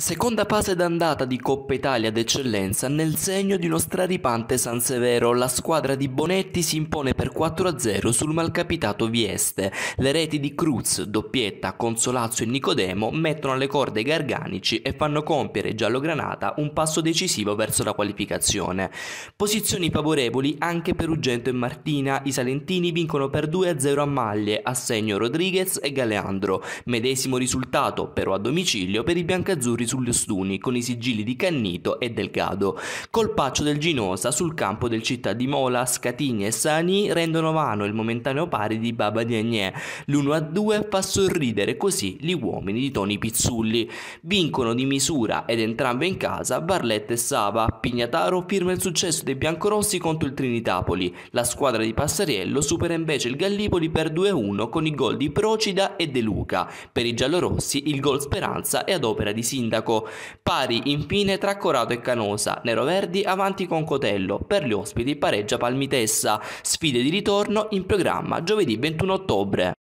Seconda fase d'andata di Coppa Italia d'eccellenza nel segno di uno straripante San Severo, la squadra di Bonetti si impone per 4-0 sul malcapitato Vieste. Le reti di Cruz, Doppietta, Consolazzo e Nicodemo mettono alle corde i garganici e fanno compiere Giallogranata un passo decisivo verso la qualificazione. Posizioni favorevoli anche per Ugento e Martina, i Salentini vincono per 2-0 a Maglie, a segno Rodriguez e Galeandro. Medesimo risultato però a domicilio per i biancazzurri sugli Ostuni con i sigilli di Cannito e Delgado. Colpaccio del Ginosa sul campo del città di Mola, Scatigna e Sani rendono vano il momentaneo pari di Baba Diagne. L'1-2 fa sorridere così gli uomini di Toni Pizzulli. Vincono di misura ed entrambe in casa Barletta e Sava. Pignataro firma il successo dei biancorossi contro il Trinitapoli. La squadra di Passariello supera invece il Gallipoli per 2-1 con i gol di Procida e De Luca. Per i giallorossi il gol Speranza è ad opera di Sindaco Indaco, pari infine tra Corato e Canosa, Nero Verdi avanti con Cotello, per gli ospiti pareggia Palmitessa, sfide di ritorno in programma giovedì 21 ottobre.